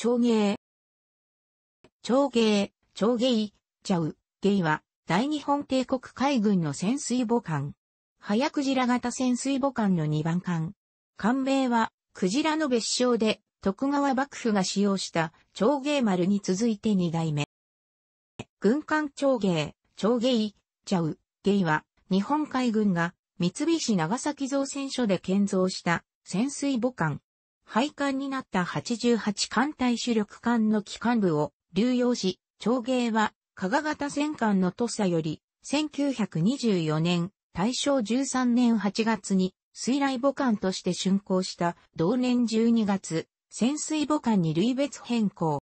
長芸。長芸、長芸、ちゃう、芸は、大日本帝国海軍の潜水母艦。早クジラ型潜水母艦の2番艦。艦名は、クジラの別称で、徳川幕府が使用した長芸丸に続いて2代目。軍艦長芸、長芸、ちゃう、芸は、日本海軍が三菱長崎造船所で建造した潜水母艦。廃艦になった88艦隊主力艦の機関部を流用し、長芸は加賀型戦艦の土佐より、1924年、大正13年8月に水雷母艦として竣工した同年12月、潜水母艦に類別変更。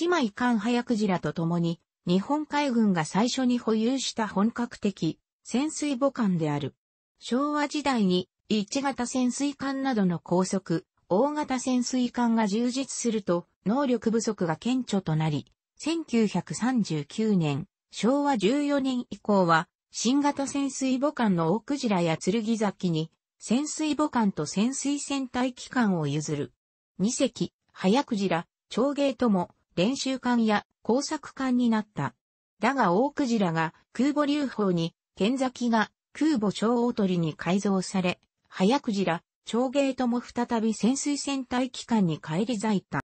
姉妹艦早くじらと共に、日本海軍が最初に保有した本格的潜水母艦である。昭和時代に1型潜水艦などの高速、大型潜水艦が充実すると、能力不足が顕著となり、1939年、昭和14年以降は、新型潜水母艦の大クジラや剣崎に、潜水母艦と潜水船隊機関を譲る。2隻、早クジラ、長芸とも、練習艦や工作艦になった。だが大クジラが空母流砲に、剣崎が空母小大鳥に改造され、早くじら、長芸とも再び潜水船隊機関に返り咲いた。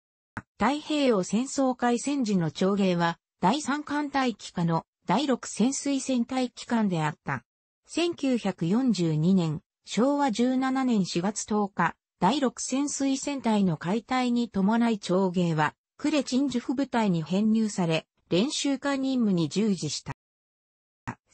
太平洋戦争開戦時の長芸は、第三艦隊機関の第六潜水船隊機関であった。1942年、昭和17年4月10日、第六潜水船隊の解体に伴い長芸は、呉鎮守府部隊に編入され、練習家任務に従事した。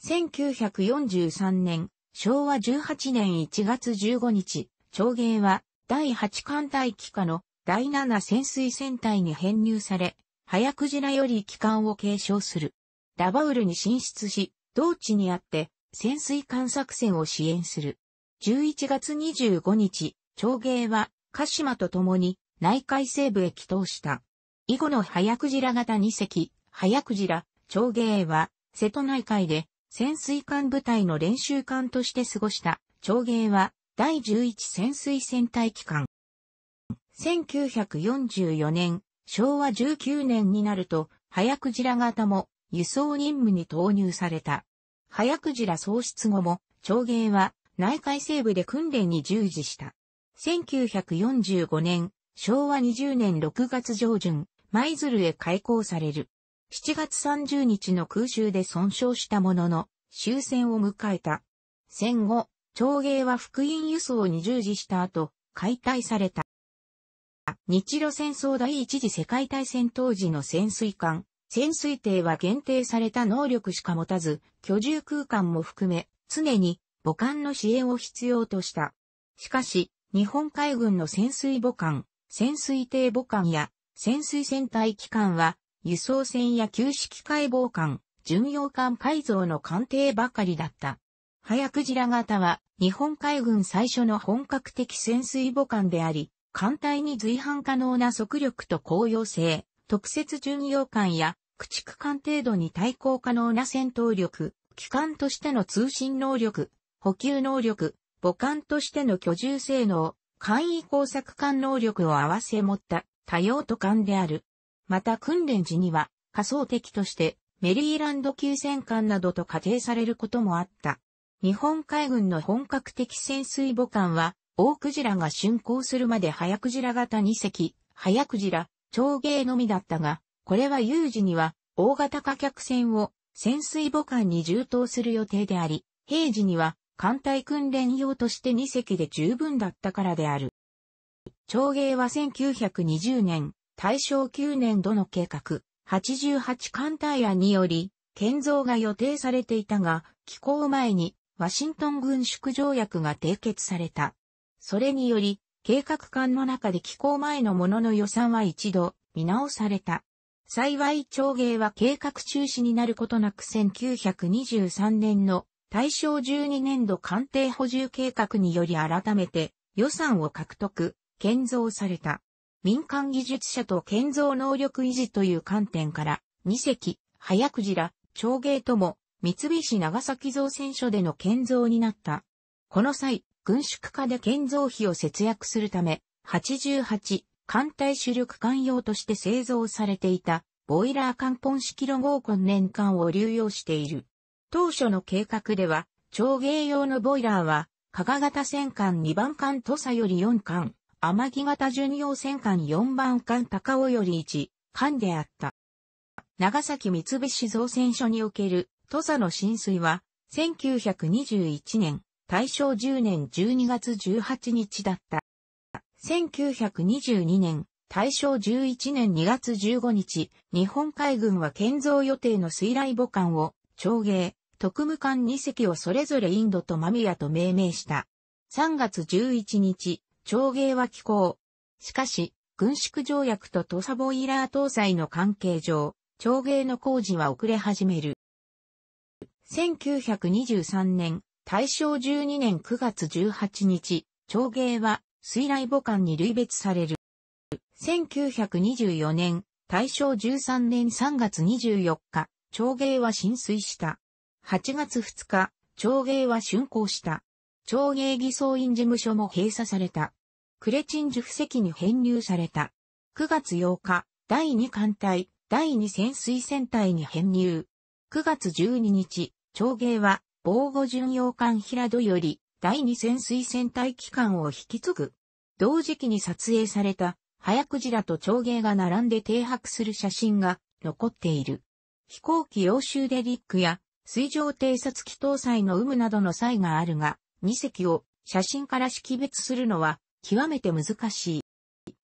1943年、昭和18年1月15日、長芸は第8艦隊機下の第7潜水船隊に編入され、早クジラより機関を継承する。ラバウルに進出し、同地にあって潜水艦作戦を支援する。11月25日、長芸は鹿島と共に内海西部へ帰投した。以後の早クジラ型2隻、早クジラ、長芸は瀬戸内海で潜水艦部隊の練習艦として過ごした、長芸は、第11潜水戦隊機関。1944年、昭和19年になると、早鯨型も輸送任務に投入された。早鯨喪失後も、長芸は内海西部で訓練に従事した。1945年、昭和20年6月上旬、舞鶴へ開港される。7月30日の空襲で損傷したものの、終戦を迎えた。戦後、長芸は福音輸送に従事した後、解体された。日露戦争第一次世界大戦当時の潜水艦、潜水艇は限定された能力しか持たず、居住空間も含め、常に母艦の支援を必要とした。しかし、日本海軍の潜水母艦、潜水艇母艦や潜水船体機関は、輸送船や旧式解剖艦、巡洋艦改造の艦艇ばかりだった。早くじら型は日本海軍最初の本格的潜水母艦であり、艦隊に随伴可能な速力と高揚性、特設巡洋艦や駆逐艦程度に対抗可能な戦闘力、機関としての通信能力、補給能力、母艦としての居住性能、簡易工作艦能力を合わせ持った多用途艦である。また訓練時には仮想敵としてメリーランド級戦艦などと仮定されることもあった。日本海軍の本格的潜水母艦は、大クジラが竣工するまで早クジラ型2隻、早クジラ、長芸のみだったが、これは有事には大型火客船を潜水母艦に充当する予定であり、平時には艦隊訓練用として2隻で十分だったからである。長芸は1920年、大正9年度の計画、88艦隊案により、建造が予定されていたが、寄港前に、ワシントン軍縮条約が締結された。それにより、計画艦の中で寄港前のものの予算は一度、見直された。幸い長芸は計画中止になることなく1923年の大正12年度艦艇補充計画により改めて予算を獲得、建造された。民間技術者と建造能力維持という観点から、二隻、早くじら、長芸とも、三菱長崎造船所での建造になった。この際、軍縮化で建造費を節約するため、88、艦隊主力艦用として製造されていた、ボイラー艦本式ロゴーコン年間を流用している。当初の計画では、長芸用のボイラーは、加賀型戦艦2番艦土佐より4艦、天城型巡洋戦艦4番艦高尾より1艦であった。長崎三菱造船所における土佐の浸水は、1921年、大正10年12月18日だった。1922年、大正11年2月15日、日本海軍は建造予定の水雷母艦を、長芸、特務艦2隻をそれぞれインドとマミヤと命名した。3月11日、徴芸は寄港。しかし、軍縮条約と土砂ボイラー搭載の関係上、徴芸の工事は遅れ始める。1923年、大正12年9月18日、徴芸は水雷母艦に類別される。1924年、大正13年3月24日、徴芸は浸水した。8月2日、徴芸は竣工した。徴芸偽装院事務所も閉鎖された。クレチンジュフ隻に編入された。9月8日、第2艦隊、第2潜水船隊に編入。9月12日、長芸は、防護巡洋艦平戸より、第2潜水船隊機関を引き継ぐ。同時期に撮影された、早くじらと長芸が並んで停泊する写真が残っている。飛行機用州デリックや水上偵察機搭載の有無などの際があるが、2隻を写真から識別するのは極めて難しい。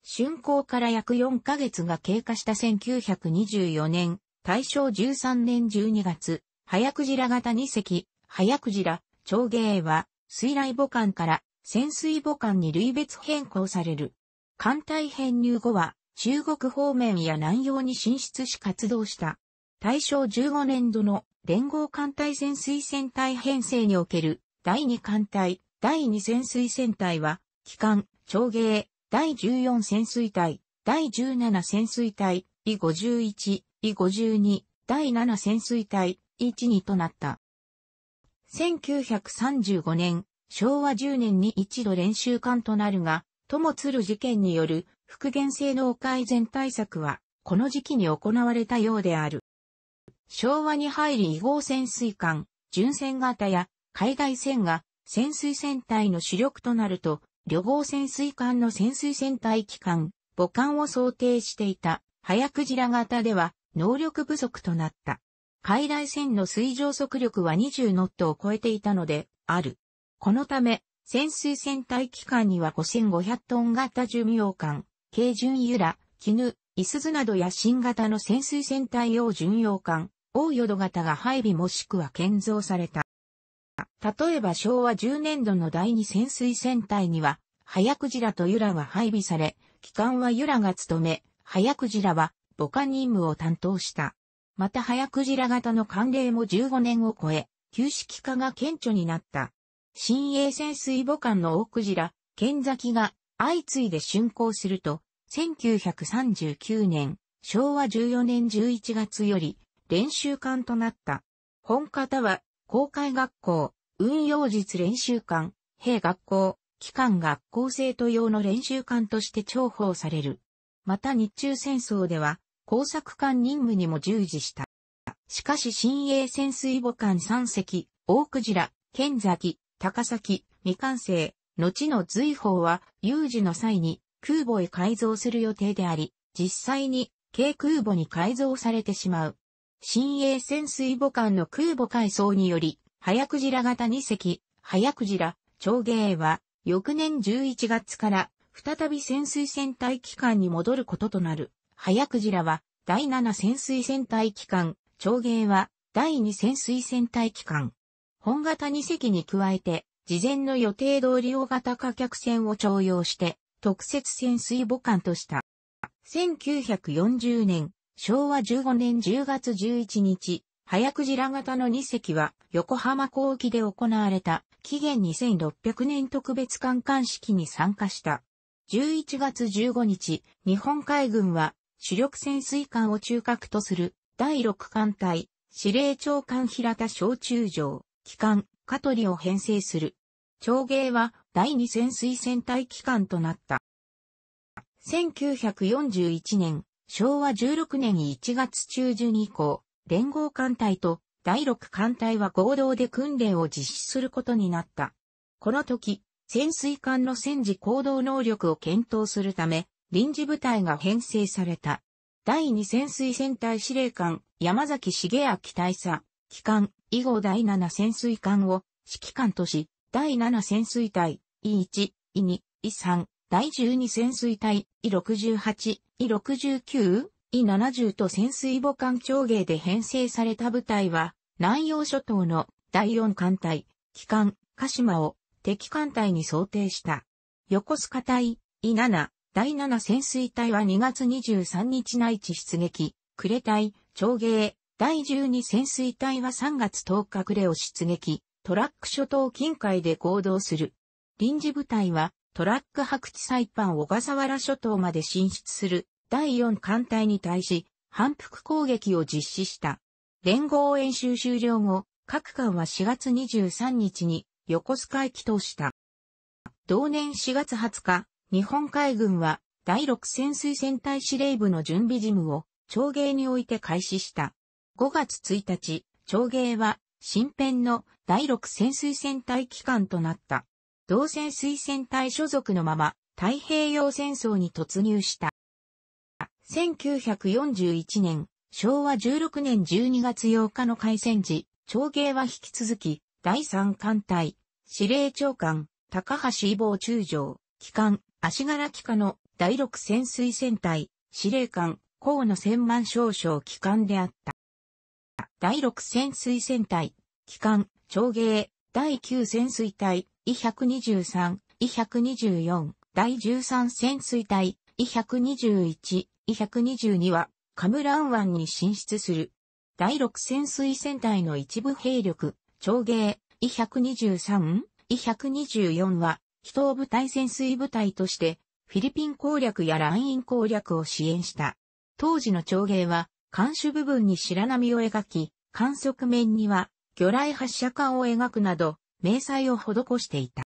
竣工から約4ヶ月が経過した1924年、大正13年12月、早くじら型2隻、早くじら、長芸は、水雷母艦から潜水母艦に類別変更される。艦隊編入後は、中国方面や南洋に進出し活動した。大正15年度の連合艦隊潜水船隊編成における第2艦隊、第2潜水船隊は、機関、長芸、第14潜水隊、第17潜水隊、e 51、e 52、第7潜水隊、e 12となった。1935年、昭和10年に一度練習艦となるが、ともつる事件による復元性能改善対策は、この時期に行われたようである。昭和に入り異号潜水艦、巡船型や海外船が潜水船体の主力となると、旅行潜水艦の潜水船隊機関、母艦を想定していた、早クジラ型では、能力不足となった。海雷船の水上速力は20ノットを超えていたので、ある。このため、潜水船隊機関には5500トン型巡洋艦、軽巡由ら、絹、イスズなどや新型の潜水船隊用巡洋艦、大淀型が配備もしくは建造された。例えば昭和10年度の第二潜水船隊には、早クジラとユラが配備され、機関はユラが務め、早クジラは母艦任務を担当した。また早クジラ型の艦令も15年を超え、旧式化が顕著になった。新鋭潜水母艦の大クジラ、剣崎が相次いで竣工すると、1939年、昭和14年11月より練習艦となった。本方は、公開学校、運用実練習館、兵学校、機関学校生徒用の練習館として重宝される。また日中戦争では、工作艦任務にも従事した。しかし新鋭潜水母艦3隻、大鯨、剣崎、高崎、未完成、後の随法は有事の際に空母へ改造する予定であり、実際に軽空母に改造されてしまう。新鋭潜水母艦の空母改装により、早くジラ型2隻、早くジラ、長芸は、翌年11月から、再び潜水船隊機関に戻ることとなる。早くジラは、第7潜水船隊機関、長芸は、第2潜水船隊機関。本型2隻に加えて、事前の予定通り大型貨客船を徴用して、特設潜水母艦とした。1940年、昭和15年10月11日、早くじら型の2隻は横浜港沖で行われた紀元2600年特別艦艦式に参加した。11月15日、日本海軍は主力潜水艦を中核とする第6艦隊、司令長官平田小中将、機関、カトリを編成する。長芸は第2潜水船隊機関となった。1941年、昭和16年1月中旬以降、連合艦隊と第6艦隊は合同で訓練を実施することになった。この時、潜水艦の戦時行動能力を検討するため、臨時部隊が編成された。第2潜水戦隊司令官、山崎茂明大佐、機関、以後第7潜水艦を指揮官とし、第7潜水隊、E1、E2、E3、第12潜水隊、E68、E69、E70 と潜水母艦長芸で編成された部隊は、南洋諸島の第4艦隊、機関、鹿島を敵艦隊に想定した。横須賀隊、E7、第7潜水隊は2月23日内地出撃、呉隊、長芸、第12潜水隊は3月10日れを出撃、トラック諸島近海で行動する。臨時部隊は、トラック白地サイパン小笠原諸島まで進出する第4艦隊に対し、反復攻撃を実施した。連合演習終了後、各艦は4月23日に横須賀へ帰投した。同年4月20日、日本海軍は第6潜水戦隊司令部の準備事務を徴芸において開始した。5月1日、徴芸は新編の第6潜水戦隊機関となった。同潜水艦隊所属のまま太平洋戦争に突入した。1941年、昭和16年12月8日の開戦時、長芸は引き続き、第三艦隊、司令長官、高橋伊坊中将、機関、足柄機関の第六潜水戦隊、司令官、河野千万少将機関であった。第六潜水戦隊、機関、長芸、第9潜水隊、E123、E124、第13潜水隊、E121、e 122は、カムラン湾に進出する。第6潜水船隊の一部兵力、長芸、e 123、e 124は、非東部隊潜水部隊として、フィリピン攻略やライン攻略を支援した。当時の長芸は、艦首部分に白波を描き、観測面には、魚雷発射管を描くなど、明細を施していた。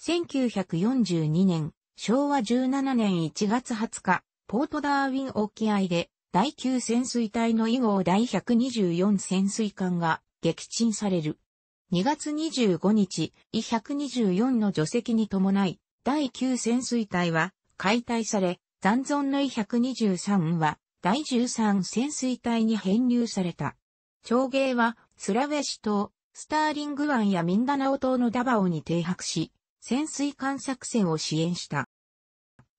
1942年、昭和17年1月20日、ポートダーウィン沖合で、第9潜水隊の以後第124潜水艦が撃沈される。2月25日、E 124の除籍に伴い、第9潜水隊は解体され、残存の E 123は第13潜水隊に編入された。長芸はスラウェシ島、スターリング湾やミンダナオ島のダバオに停泊し、潜水艦作戦を支援した。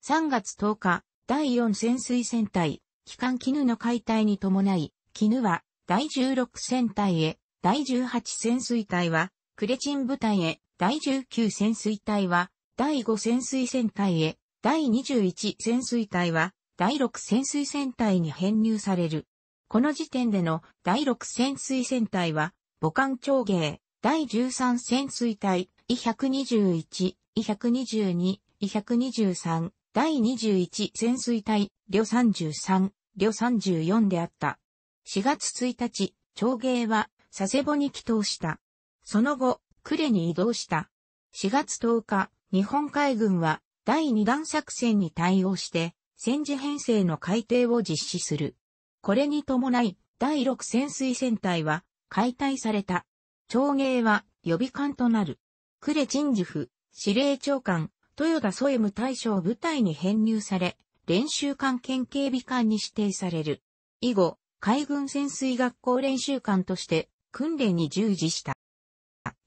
3月10日、第4潜水船隊、機関絹の解体に伴い、絹は第16船隊へ、第18潜水隊は、クレチン部隊へ、第19潜水隊は、第5潜水船隊へ、第21潜水隊は、第6潜水船隊に編入される。この時点での第6潜水船隊は、母艦長芸、第13潜水隊、E121、E122、E123、第21潜水隊、旅33、旅34であった。4月1日、長芸は佐世保に帰投した。その後、呉に移動した。4月10日、日本海軍は第2弾作戦に対応して、戦時編成の改定を実施する。これに伴い、第6潜水戦隊は解体された。長芸は予備艦となる。呉鎮守府、司令長官、豊田ソエム大将部隊に編入され、練習艦兼警備艦に指定される。以後、海軍潜水学校練習艦として訓練に従事した。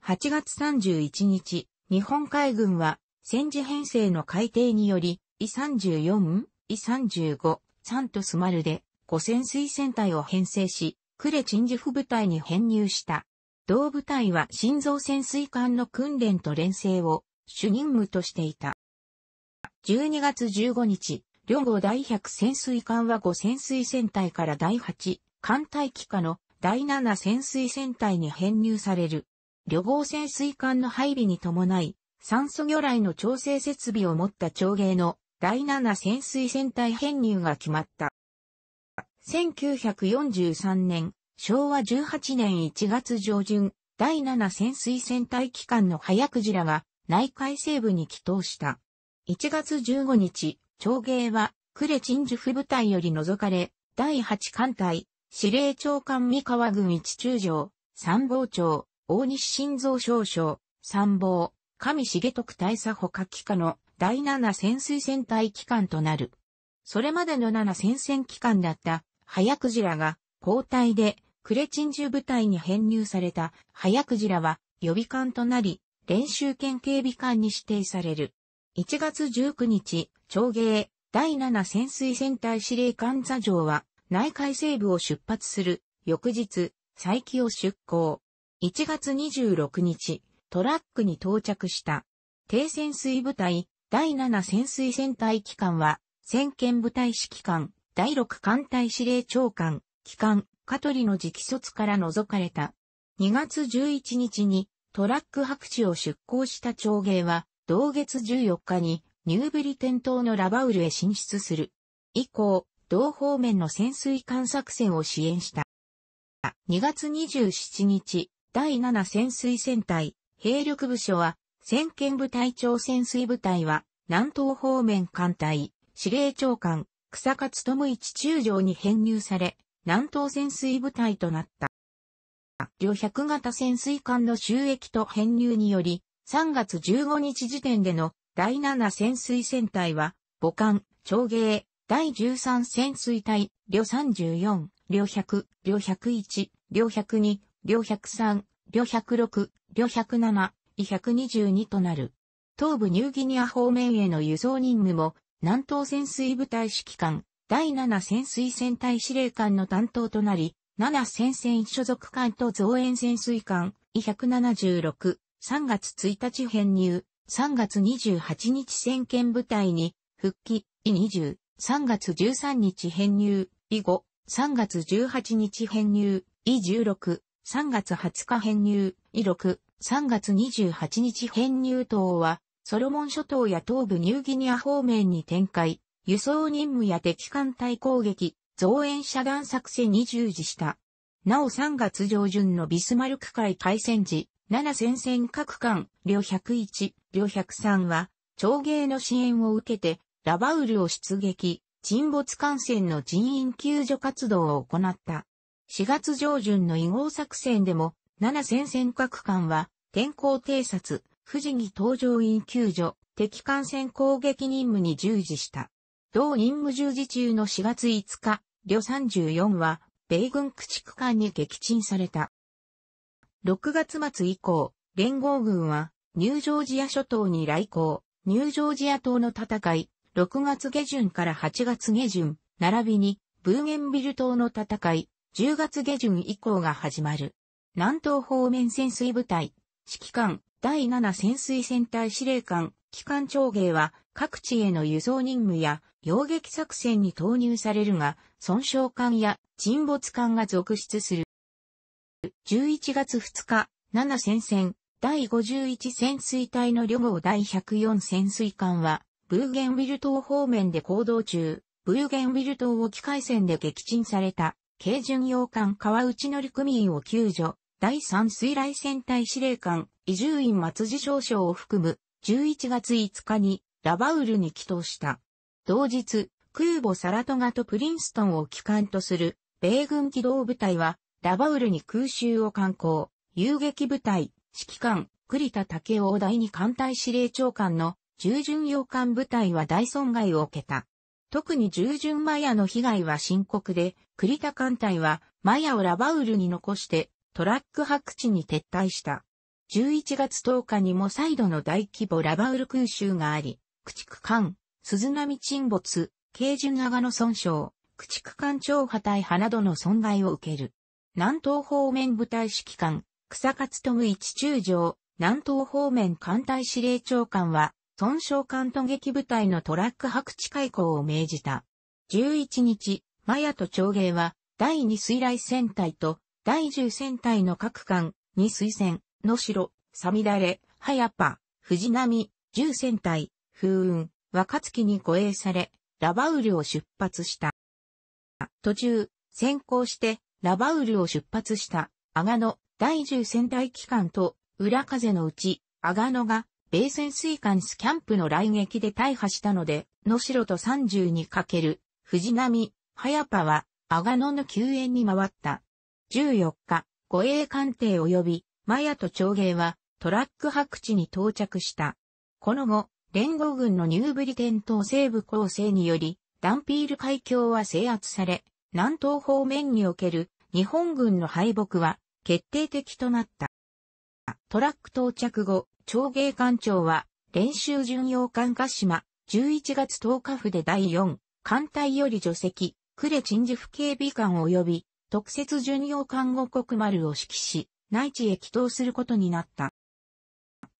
8月31日、日本海軍は戦時編成の改定により、イ34、イ35、サントスマルで五潜水船隊を編成し、クレチンジフ部隊に編入した。同部隊は心臓潜水艦の訓練と連成を主任務としていた。12月15日、両号第100潜水艦は5潜水船隊から第8艦隊機下の第7潜水船隊に編入される。旅号潜水艦の配備に伴い、酸素魚雷の調整設備を持った長芸の第7潜水船隊編入が決まった。1943年、昭和18年1月上旬、第7潜水船隊機関の早クジラが内海西部に帰投した。1月15日、長芸は、呉鎮守府部隊より除かれ、第8艦隊、司令長官三河軍一中将、参謀長、大西晋三少将、参謀、上重徳大佐補獲機下の第7潜水戦隊機関となる。それまでの7戦線機関だった、早クジラが、交代で、呉鎮守部隊に編入された、早クジラは、予備艦となり、練習兼警備官に指定される。1月19日、長芸第7潜水戦隊司令官座城は内海西部を出発する翌日、再起を出港。1月26日、トラックに到着した。低潜水部隊第7潜水戦隊機関は、先見部隊指揮官、第6艦隊司令長官、機関、カトリの直卒から除かれた。2月11日にトラック白地を出港した長芸は、同月14日にニューブリテン島のラバウルへ進出する。以降、同方面の潜水艦作戦を支援した。2月27日、第7潜水戦隊、兵力部署は、先見部隊長潜水部隊は、南東方面艦隊、司令長官、草勝智一中将に編入され、南東潜水部隊となった。両百型潜水艦の収益と編入により、3月15日時点での第7潜水船隊は、母艦、長芸、第13潜水隊、両34、両100、両101、両102、両103、両106、両107、位122となる。東部ニューギニア方面への輸送任務も、南東潜水部隊指揮官、第7潜水船隊司令官の担当となり、7戦線所属艦と増援潜水艦、E176、3月1日編入、3月28日戦艦部隊に、復帰、E20、3月13日編入、E5、3月18日編入、E16、3月20日編入、E6、3月28日編入等は、ソロモン諸島や東部ニューギニア方面に展開、輸送任務や敵艦隊攻撃、増援遮断作戦に従事した。なお3月上旬のビスマルク海海戦時、7戦線各艦、両101、両103は、徴芸の支援を受けて、ラバウルを出撃、沈没艦船の人員救助活動を行った。4月上旬の異合作戦でも、7戦線各艦は、天候偵察、不時に搭乗員救助、敵艦船攻撃任務に従事した。同任務従事中の4月5日、旅34は、米軍駆逐艦に撃沈された。6月末以降、連合軍は、ニュージョージア諸島に来航、ニュージョージア島の戦い、6月下旬から8月下旬、並びに、ブーゲンビル島の戦い、10月下旬以降が始まる。南東方面潜水部隊、指揮官、第7潜水戦隊司令官、機関長芸は、各地への輸送任務や洋撃作戦に投入されるが、損傷艦や沈没艦が続出する。11月2日、7戦線、第51潜水隊の旅号第104潜水艦は、ブーゲンウィル島方面で行動中、ブーゲンウィル島沖海戦で撃沈された、軽巡洋艦川内乗組員を救助、第3水雷戦隊司令官、伊集院松次少将を含む、11月5日に、ラバウルに帰投した。同日、空母サラトガとプリンストンを機関とする米軍機動部隊は、ラバウルに空襲を敢行、遊撃部隊、指揮官、栗田武雄第二艦隊司令長官の従順洋艦部隊は大損害を受けた。特に従順マヤの被害は深刻で、栗田艦隊はマヤをラバウルに残してトラック白地に撤退した。11月10日にも再度の大規模ラバウル空襲があり、駆逐艦、鈴波沈没、軽巡長の損傷、駆逐艦超破隊派などの損害を受ける。南東方面部隊指揮官、草勝富一中将、南東方面艦隊司令長官は、損傷艦突撃部隊のトラック白地開港を命じた。11日、マヤと長芸は、第2水雷戦隊と、第10戦隊の各艦、2水戦、野城、サミダレ、ハヤパ、藤波、10戦隊、風雲、若月に護衛され、ラバウルを出発した。途中、先行して、ラバウルを出発した、アガノ、第10戦隊機関と、裏風のうち、アガノが、米潜水艦スキャンプの来撃で大破したので、野代と30にかける、藤波、早パは、アガノの救援に回った。14日、護衛艦艇及び、マヤと長芸は、トラック白地に到着した。この後、連合軍のニューブリテン島西部構成により、ダンピール海峡は制圧され、南東方面における日本軍の敗北は決定的となった。トラック到着後、長芸艦長は練習巡洋艦鹿島11月10日府で第4艦隊より除籍、呉鎮守府警備艦及び特設巡洋艦五国丸を指揮し、内地へ帰投することになった。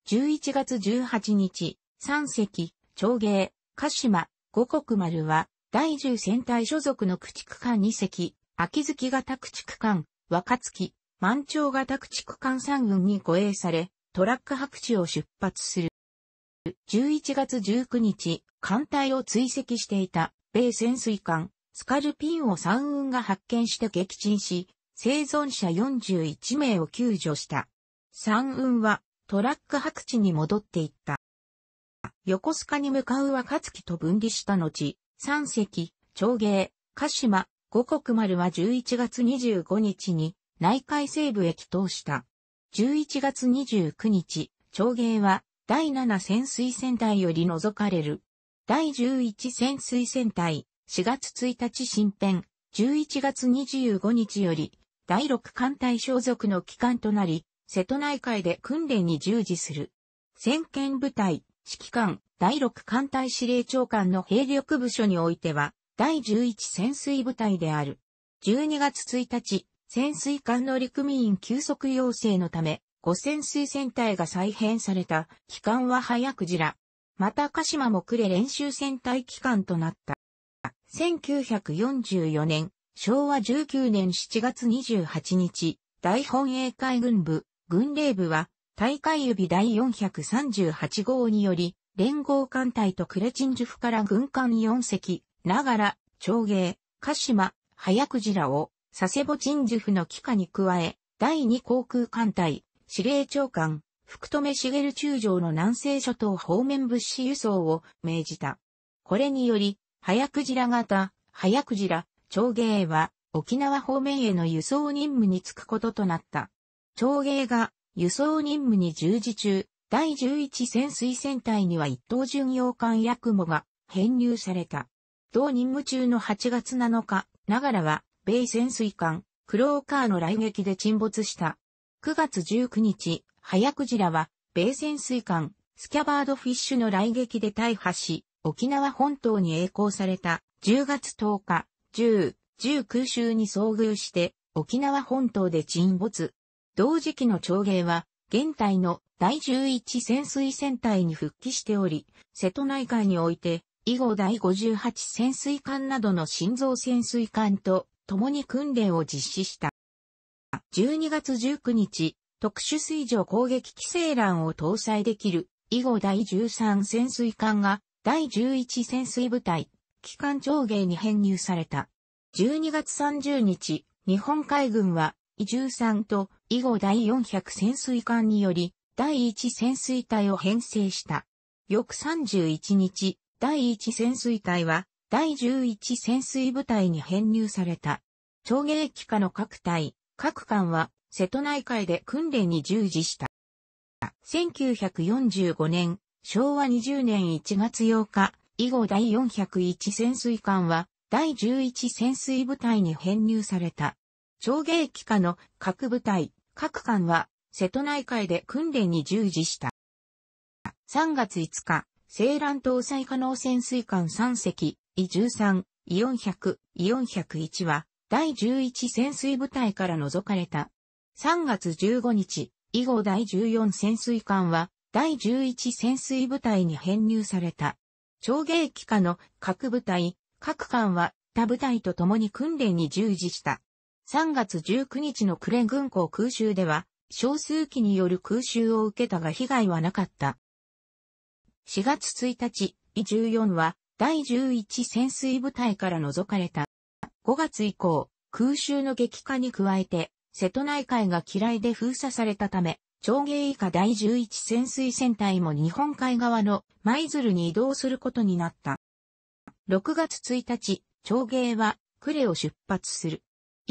11月18日、三隻、長芸、鹿島、五国丸は、第十戦隊所属の駆逐艦二隻、秋月型駆逐艦、若月、満潮型駆逐艦三軍に護衛され、トラック白地を出発する。11月19日、艦隊を追跡していた、米潜水艦、スカルピンを三雲が発見して撃沈し、生存者41名を救助した。三雲は、トラック白地に戻っていった。横須賀に向かう若月と分離した後、三隻、長芸、鹿島、五国丸は11月25日に内海西部へ帰投した。11月29日、長芸は第7潜水船隊より除かれる。第11潜水船隊、4月1日新編、11月25日より、第6艦隊所属の機関となり、瀬戸内海で訓練に従事する。先見部隊、指揮官、第6艦隊司令長官の兵力部署においては、第11潜水部隊である。12月1日、潜水艦の陸務員休息要請のため、五潜水船隊が再編された期間は早くじら。また鹿島も暮れ練習船隊期間となった。1944年、昭和19年7月28日、大本営海軍部、軍令部は、大会指第438号により、連合艦隊とクレチンジュフから軍艦4隻、ながら、長芸、鹿島、早くじらを、佐世保チンジュフの帰下に加え、第2航空艦隊、司令長官、福留茂中将の南西諸島方面物資輸送を命じた。これにより、早くじら型、早くじら、長芸は、沖縄方面への輸送任務に就くこととなった。長芸が輸送任務に従事中、第11潜水船隊には一等巡洋艦ヤクモが編入された。同任務中の8月7日、ながらは、米潜水艦、クローカーの来撃で沈没した。9月19日、早くじらは、米潜水艦、スキャバードフィッシュの来撃で大破し、沖縄本島に栄光された、10月10日、10、10空襲に遭遇して、沖縄本島で沈没。同時期の長芸は、現代の第11潜水戦隊に復帰しており、瀬戸内海において、以後第58潜水艦などの心臓潜水艦と共に訓練を実施した。12月19日、特殊水上攻撃規制欄を搭載できる、以後第13潜水艦が第11潜水部隊、機関長芸に編入された。12月30日、日本海軍は、13と以後第400潜水艦により、第1潜水隊を編成した。翌31日、第1潜水隊は、第11潜水部隊に編入された。長芸機下の各隊、各艦は、瀬戸内海で訓練に従事した。1945年、昭和20年1月8日、以後第401潜水艦は、第11潜水部隊に編入された。長芸機下の各部隊、各艦は瀬戸内海で訓練に従事した。3月5日、西蘭搭載可能潜水艦3隻、イ13、イ400、イ401は、第11潜水部隊から除かれた。3月15日、以後第14潜水艦は、第11潜水部隊に編入された。超撃下の各部隊、各艦は他部隊と共に訓練に従事した。3月19日のクレ軍港空襲では、少数機による空襲を受けたが被害はなかった。4月1日、イ1 4は第11潜水部隊から除かれた。5月以降、空襲の激化に加えて、瀬戸内海が嫌いで封鎖されたため、長芸以下第11潜水船隊も日本海側の舞鶴に移動することになった。6月1日、長芸は呉を出発する。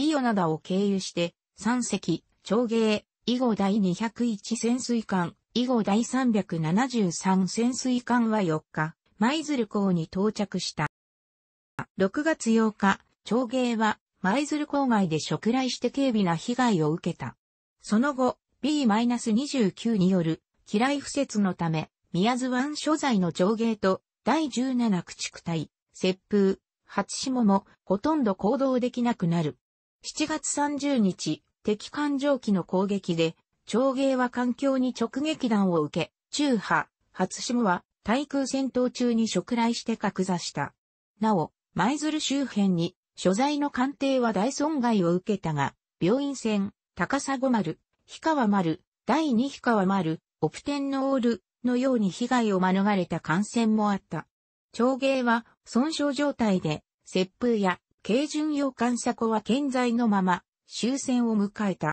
伊予灘を経由して、三隻、長芸、以後第201潜水艦、以後第373潜水艦は4日、舞鶴港に到着した。6月8日、長芸は舞鶴港外で食来して軽微な被害を受けた。その後、B-29 による機雷不設のため、宮津湾所在の上芸と第17駆逐隊、接風、八下もほとんど行動できなくなる。7月30日、敵艦上機の攻撃で、長芸は環境に直撃弾を受け、中波、初島は対空戦闘中に触来して格座した。なお、舞鶴周辺に、所在の艦艇は大損害を受けたが、病院船、高砂丸、氷川丸、第二氷川丸、オプテンノールのように被害を免れた感染もあった。長芸は損傷状態で、切風や軽巡洋艦車庫は健在のまま終戦を迎えた。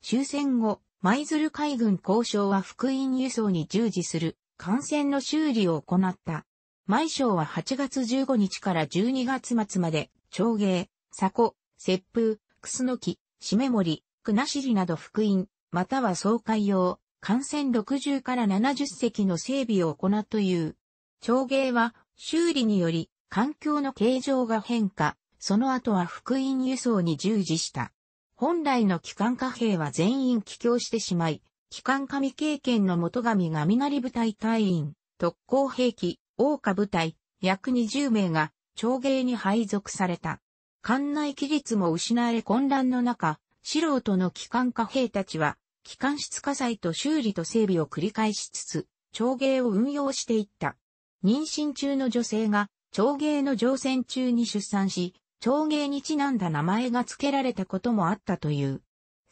終戦後、舞鶴海軍交渉は福音輸送に従事する艦船の修理を行った。毎章は8月15日から12月末まで、長芸、佐古、切風、楠木、締森、国尻など福音、または総海用、艦船60から70隻の整備を行うという。長芸は修理により環境の形状が変化、その後は福音輸送に従事した。本来の機関貨幣は全員帰郷してしまい、機関紙経験の元神雷部隊隊員、特攻兵器、大花部隊、約20名が、長芸に配属された。館内規律も失われ混乱の中、素人の機関貨兵たちは、機関室火災と修理と整備を繰り返しつつ、長芸を運用していった。妊娠中の女性が、徴芸の乗船中に出産し、長芸にちなんだ名前が付けられたこともあったという。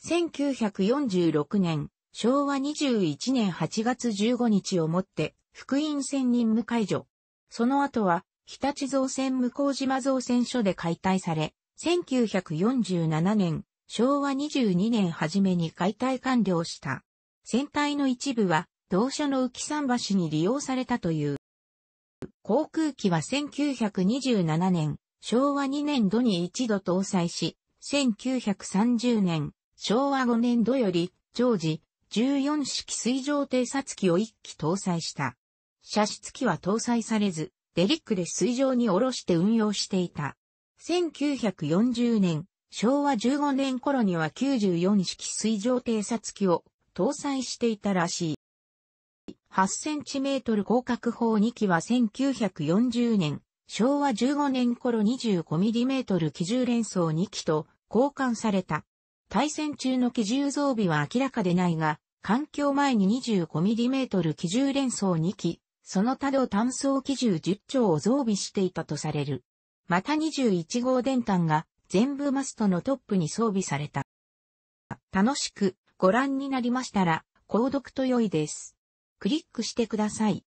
1946年、昭和21年8月15日をもって、福音船任務解除。その後は、日立造船向島造船所で解体され、1947年、昭和22年初めに解体完了した。船体の一部は、同社の浮桟橋に利用されたという。航空機は1927年、昭和2年度に一度搭載し、1930年、昭和5年度より、常時、14式水上偵察機を1機搭載した。射出機は搭載されず、デリックで水上に下ろして運用していた。1940年、昭和15年頃には94式水上偵察機を搭載していたらしい。8センチメートル広角砲2機は1940年、昭和15年頃 25mm 機銃連装2機と交換された。対戦中の機銃増備は明らかでないが、環境前に 25mm 機銃連装2機、その他同単装機銃10丁を増備していたとされる。また21号電端が全部マストのトップに装備された。楽しくご覧になりましたら、購読と良いです。クリックしてください。